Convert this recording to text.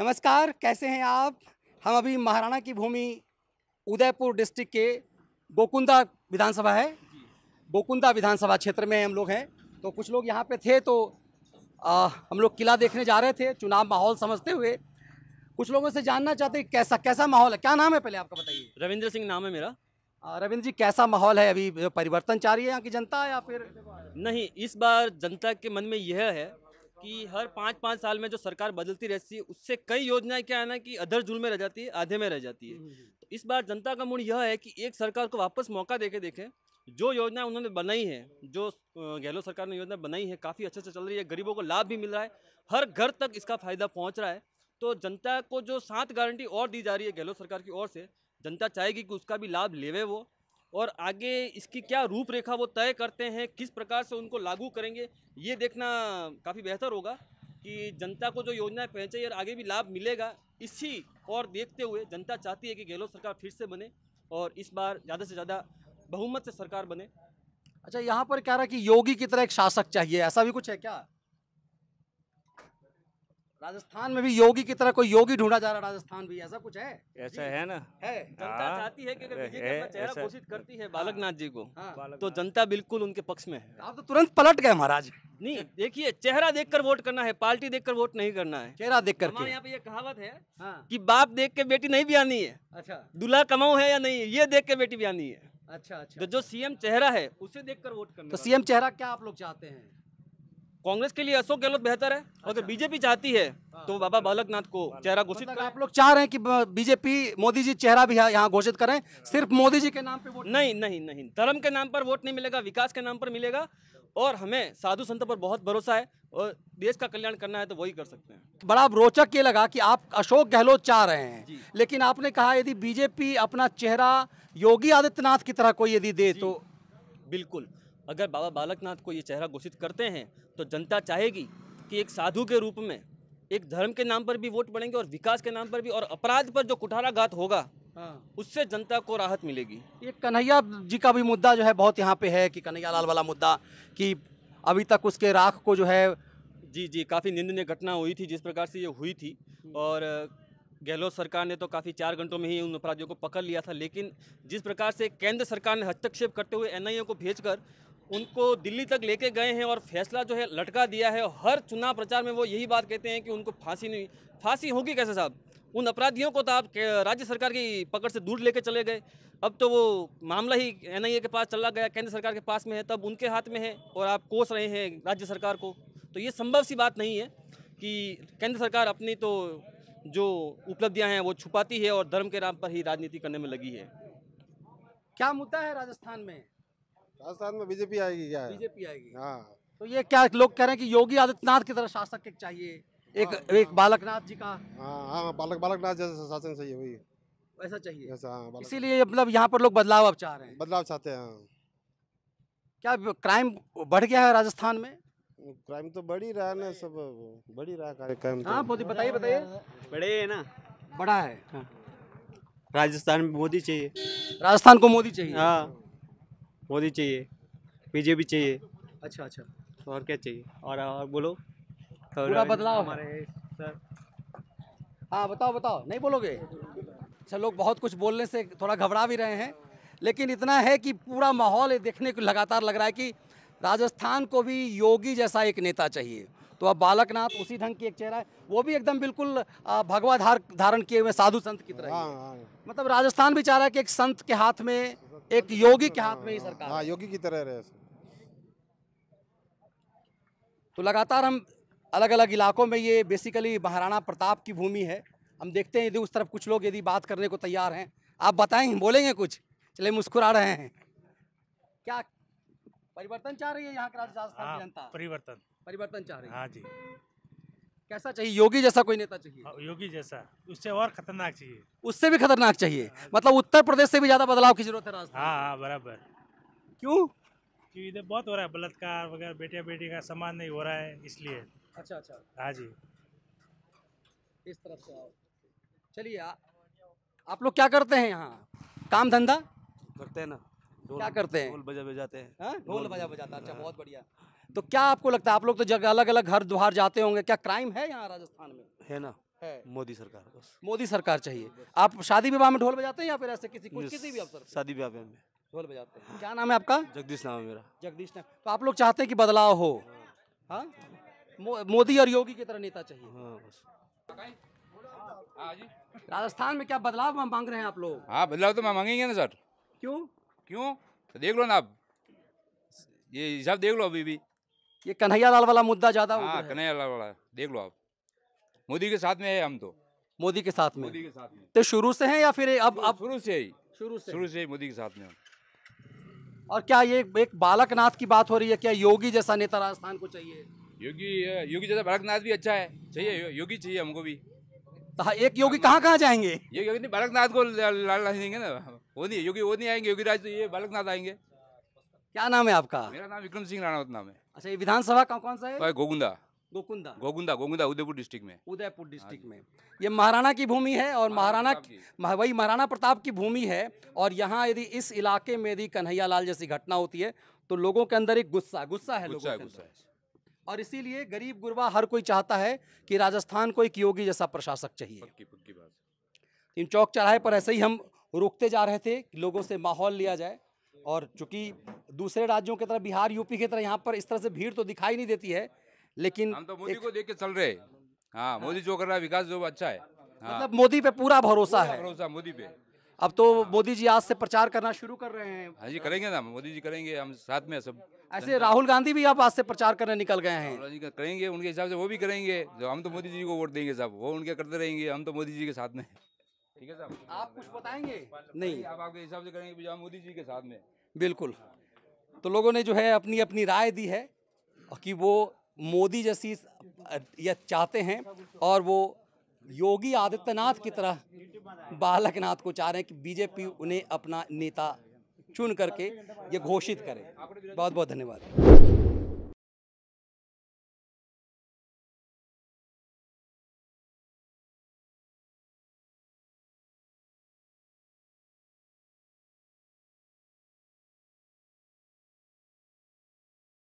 नमस्कार कैसे हैं आप हम अभी महाराणा की भूमि उदयपुर डिस्ट्रिक्ट के गोकुंदा विधानसभा है गोकुंदा विधानसभा क्षेत्र में हम लोग हैं तो कुछ लोग यहाँ पे थे तो आ, हम लोग किला देखने जा रहे थे चुनाव माहौल समझते हुए कुछ लोगों से जानना चाहते हैं कैसा कैसा माहौल है क्या नाम है पहले आपका बताइए रविंद्र सिंह नाम है मेरा रविंद्र जी कैसा माहौल है अभी परिवर्तन चाह रही है यहाँ की जनता या फिर नहीं इस बार जनता के मन में यह है कि हर पाँच पाँच साल में जो सरकार बदलती रहती है उससे कई योजनाएं क्या है ना कि अधर झूल में रह जाती है आधे में रह जाती है हम्म, हम्म। तो इस बार जनता का मूड यह है कि एक सरकार को वापस मौका दे के देखें जो योजना उन्होंने बनाई है जो गहलोत सरकार ने योजना बनाई है काफ़ी अच्छे से चल रही है गरीबों को लाभ भी मिल रहा है हर घर तक इसका फायदा पहुँच रहा है तो जनता को जो सात गारंटी और दी जा रही है गहलोत सरकार की ओर से जनता चाहेगी कि उसका भी लाभ लेवे वो और आगे इसकी क्या रूपरेखा वो तय करते हैं किस प्रकार से उनको लागू करेंगे ये देखना काफ़ी बेहतर होगा कि जनता को जो योजनाएं पहुँचे और आगे भी लाभ मिलेगा इसी और देखते हुए जनता चाहती है कि गहलोत सरकार फिर से बने और इस बार ज़्यादा से ज़्यादा बहुमत से सरकार बने अच्छा यहाँ पर कह रहा है कि योगी की तरह एक शासक चाहिए ऐसा भी कुछ है क्या राजस्थान में भी योगी की तरह कोई योगी ढूंढा जा रहा है राजस्थान भी ऐसा कुछ है ऐसा है ना है हाँ। जनता चाहती है कि अगर बीजेपी चेहरा घोषित करती है बालकनाथ जी को हाँ। हाँ। तो जनता बिल्कुल उनके पक्ष में है आप तो तुरंत पलट गए महाराज नहीं देखिए चेहरा देखकर वोट करना है पार्टी देखकर वोट नहीं करना है चेहरा देख कर यहाँ पे ये कहावत है कि बाप देख के बेटी नहीं बियानी है अच्छा दूल्हा कमाऊ है या नहीं ये देख के बेटी बियानी है अच्छा अच्छा तो जो सीएम चेहरा है उसे देखकर वोट करना तो सीएम चेहरा क्या आप लोग चाहते हैं कांग्रेस के लिए अशोक गहलोत बेहतर है अगर अच्छा। बीजेपी चाहती है तो बाबा बालकनाथ को चेहरा घोषित मतलब आप लोग चाह रहे हैं कि बीजेपी मोदी जी चेहरा भी यहाँ घोषित करें सिर्फ मोदी जी के नाम पे वोट नहीं नहीं नहीं धर्म के नाम पर वोट नहीं मिलेगा विकास के नाम पर मिलेगा और हमें साधु संत पर बहुत भरोसा है और देश का कल्याण करना है तो वही कर सकते हैं बड़ा रोचक ये लगा कि आप अशोक गहलोत चाह रहे हैं लेकिन आपने कहा यदि बीजेपी अपना चेहरा योगी आदित्यनाथ की तरह कोई यदि दे तो बिल्कुल अगर बाबा बालकनाथ को ये चेहरा घोषित करते हैं तो जनता चाहेगी कि एक साधु के रूप में एक धर्म के नाम पर भी वोट पड़ेंगे और विकास के नाम पर भी और अपराध पर जो कुठाराघात होगा हाँ। उससे जनता को राहत मिलेगी ये कन्हैया जी का भी मुद्दा जो है बहुत यहाँ पे है कि कन्हैया लाल वाला मुद्दा कि अभी तक उसके राख को जो है जी जी काफ़ी निंदनीय घटना हुई थी जिस प्रकार से ये हुई थी और गहलोत सरकार ने तो काफ़ी चार घंटों में ही उन अपराधियों को पकड़ लिया था लेकिन जिस प्रकार से केंद्र सरकार ने हस्तक्षेप करते हुए एनआईए को भेजकर उनको दिल्ली तक लेके गए हैं और फैसला जो है लटका दिया है हर चुनाव प्रचार में वो यही बात कहते हैं कि उनको फांसी नहीं फांसी होगी कैसे साहब उन अपराधियों को तो आप राज्य सरकार की पकड़ से दूर लेके चले गए अब तो वो मामला ही एन के पास चला गया केंद्र सरकार के पास में है तब उनके हाथ में है और आप कोस रहे हैं राज्य सरकार को तो ये संभव सी बात नहीं है कि केंद्र सरकार अपनी तो जो उपलब्धियां हैं वो छुपाती है और धर्म के नाम पर ही राजनीति करने में लगी है क्या मुद्दा है राजस्थान में राजस्थान में बीजेपी आएगी क्या बीजेपी आएगी हाँ तो ये क्या लोग कह रहे हैं कि योगी आदित्यनाथ की तरह शासक एक चाहिए एक आ, हाँ। एक बालकनाथ जी का हाँ हाँ बालक बालकनाथ जैसा शासन चाहिए वही वैसा चाहिए हाँ, इसीलिए मतलब यहाँ पर लोग बदलाव अब चाह रहे हैं बदलाव चाहते हैं हाँ। क्या क्राइम बढ़ गया है राजस्थान में क्राइम तो बड़ी रहा ना सब बड़ी रहा कार्यक्रम तो। हाँ मोदी बताइए बताइए बड़े है ना बड़ा है हाँ। राजस्थान में मोदी चाहिए राजस्थान को मोदी चाहिए हाँ मोदी चाहिए बीजेपी चाहिए अच्छा अच्छा और क्या चाहिए और और बोलो पूरा बदलाव हमारे सर हाँ बताओ बताओ नहीं बोलोगे अच्छा लोग बहुत कुछ बोलने से थोड़ा घबरा भी रहे हैं लेकिन इतना है कि पूरा माहौल देखने को लगातार लग रहा है कि राजस्थान को भी योगी जैसा एक नेता चाहिए तो अब बालकनाथ उसी ढंग की एक चेहरा है वो भी एकदम बिल्कुल भगवा धार धारण किए हुए साधु संत की तरह हाँ, हाँ। मतलब राजस्थान भी चाह रहा है कि एक संत के हाथ में एक योगी के हाथ में ही सरकार हाँ, योगी की तरह रहे तो लगातार हम अलग अलग इलाकों में ये बेसिकली महाराणा प्रताप की भूमि है हम देखते हैं यदि उस तरफ कुछ लोग यदि बात करने को तैयार हैं आप बताएंगे बोलेंगे कुछ चले मुस्कुरा रहे हैं क्या परिवर्तन चाह रही है यहाँ हाँ, राजस्थान की जनता परिवर्तन परिवर्तन चाह रही है हाँ जी कैसा चाहिए योगी जैसा कोई नेता चाहिए हाँ, योगी जैसा उससे और खतरनाक चाहिए उससे भी खतरनाक चाहिए हाँ मतलब उत्तर प्रदेश से भी ज्यादा बदलाव की जरूरत है राजस्थान हाँ बराबर क्यों क्योंकि इधर बहुत हो रहा है बलात्कार वगैरह बेटिया बेटी का सम्मान नहीं हो रहा है इसलिए अच्छा अच्छा हाँ जी इस तरफ से आओ चलिए आप लोग क्या करते हैं यहाँ काम धंधा करते हैं ना क्या करते हैं ढोल बजा बजाते हैं हाँ? ढोल बजा बजाता अच्छा हाँ। बहुत बढ़िया तो क्या आपको लगता है आप लोग तो जगह अलग अलग घर द्वार जाते होंगे क्या क्राइम है यहाँ राजस्थान में है ना मोदी सरकार मोदी सरकार चाहिए हाँ, आप शादी विवाह में ढोल बजाते हैं या फिर ऐसे किसी किसी भी अवसर शादी विवाह में ढोल बजाते हैं क्या नाम है आपका जगदीश नाम है मेरा जगदीश नाम तो आप लोग चाहते हैं कि बदलाव हो हाँ मो, मोदी और योगी की तरह नेता चाहिए राजस्थान में क्या बदलाव मांग रहे हैं आप लोग हाँ बदलाव तो मांगेंगे ना सर क्यों क्यों तो देख लो ना आप ये सब देख लो अभी भी ये कन्हैया लाल वाला मुद्दा ज्यादा हाँ कन्हैया लाल वाला देख लो आप मोदी के साथ में है हम तो मोदी के साथ में मोदी के साथ में तो शुरू से है या फिर अब अब शुरू से ही शुरू से शुरू से ही मोदी के साथ में और क्या ये एक बालकनाथ की बात हो रही है क्या योगी जैसा नेता राजस्थान को चाहिए योगी योगी जैसा बालकनाथ भी अच्छा है चाहिए योगी चाहिए हमको भी तो हाँ, एक योगी कहाँ कहाँ जाएंगे ये योगी बालकनाथ को लाल देंगे ना वो नहीं योगी वो नहीं आएंगे योगी राज तो ये बालकनाथ आएंगे क्या नाम है आपका मेरा नाम विक्रम सिंह राणावत नाम है अच्छा ये विधानसभा कौन कौन सा है गोगुंदा गोकुंदा गोकुंदा गोकुंदा उदयपुर डिस्ट्रिक्ट में उदयपुर डिस्ट्रिक्ट हाँ में ये महाराणा की भूमि है और महाराणा वही महाराणा प्रताप की भूमि है और यहाँ यदि इस इलाके में यदि कन्हैया लाल जैसी घटना होती है तो लोगों के अंदर एक गुस्सा गुस्सा है गुस्सा लोगों गुस्सा है और इसीलिए गरीब गुरबा हर कोई चाहता है कि राजस्थान को एक योगी जैसा प्रशासक चाहिए इन चौक चौराहे पर ऐसे ही हम रोकते जा रहे थे कि लोगों से माहौल लिया जाए और चूंकि दूसरे राज्यों की तरह बिहार यूपी की तरह यहाँ पर इस तरह से भीड़ तो दिखाई नहीं देती है लेकिन हम तो मोदी को देख के चल रहे हाँ, हाँ। मोदी जो कर रहा है विकास जो अच्छा है हाँ। मतलब मोदी पे पूरा भरोसा है भरोसा मोदी पे अब तो हाँ। मोदी जी आज से प्रचार करना शुरू कर रहे हैं हाँ जी करेंगे ना मोदी जी करेंगे हम साथ में सब ऐसे राहुल गांधी भी आप आज से प्रचार करने निकल गए हैं करेंगे उनके हिसाब से वो भी करेंगे जो हम तो मोदी जी को वोट देंगे सब वो उनके करते रहेंगे हम तो मोदी जी के साथ में ठीक है साहब आप कुछ बताएंगे नहीं आप आपके हिसाब से करेंगे मोदी जी के साथ में बिल्कुल तो लोगों ने जो है अपनी अपनी राय दी है कि वो मोदी जैसी या चाहते हैं और वो योगी आदित्यनाथ की तरह बालकनाथ को चाह रहे हैं कि बीजेपी उन्हें अपना नेता चुन करके ये घोषित करे बहुत बहुत धन्यवाद